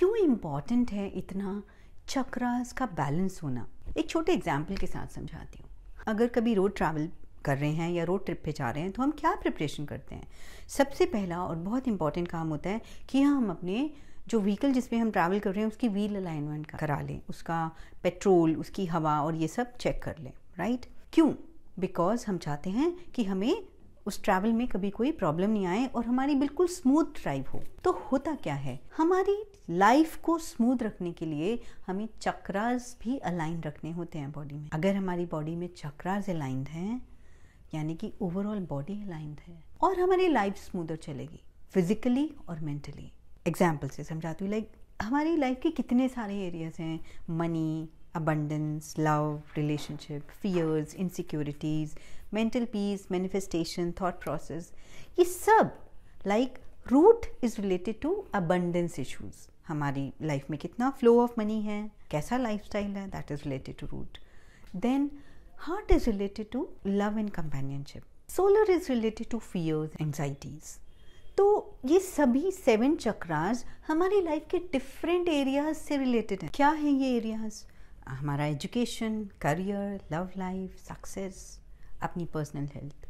क्यों इम्पॉर्टेंट है इतना चक्रास का बैलेंस होना एक छोटे एग्जाम्पल के साथ समझाती हूँ अगर कभी रोड ट्रैवल कर रहे हैं या रोड ट्रिप पे जा रहे हैं तो हम क्या प्रिपरेशन करते हैं सबसे पहला और बहुत इंपॉर्टेंट काम होता है कि हम अपने जो व्हीकल जिसपे हम ट्रैवल कर रहे हैं उसकी व्हील अलाइनमेंट करा लें उसका पेट्रोल उसकी हवा और ये सब चेक कर लें राइट क्यों बिकॉज हम चाहते हैं कि हमें उस ट्रैवल में कभी कोई प्रॉब्लम नहीं आए और हमारी बिल्कुल स्मूथ ड्राइव हो तो होता क्या है हमारी लाइफ को स्मूथ रखने के लिए हमें चक्रास भी अलाइन रखने होते हैं बॉडी में अगर हमारी बॉडी में चक्रास अलाइंड हैं यानी कि ओवरऑल बॉडी अलाइंड है और हमारी लाइफ स्मूदर चलेगी फिजिकली और मेंटली एग्जाम्पल से समझाती हूँ लाइक हमारी लाइफ के कितने सारे एरियाज हैं money abundance, love, relationship, fears, insecurities, mental peace, manifestation, thought process. ये सब like root is related to abundance issues हमारी लाइफ में कितना फ्लो ऑफ मनी है कैसा लाइफ स्टाइल है that is related to root then heart is related to love and companionship solar is related to fears anxieties तो ये सभी seven chakras हमारी लाइफ के डिफरेंट एरियाज से रिलेटेड हैं क्या है ये एरियाज हमारा education career love life success अपनी पर्सनल हेल्थ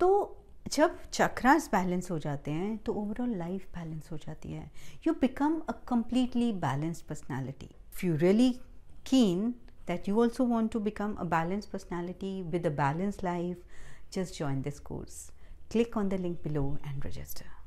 तो जब चक्रास बैलेंस हो जाते हैं तो ओवरऑल लाइफ बैलेंस हो जाती है you become a completely balanced personality you really keen that you also want to become a balance personality with a balance life just join this course click on the link below and register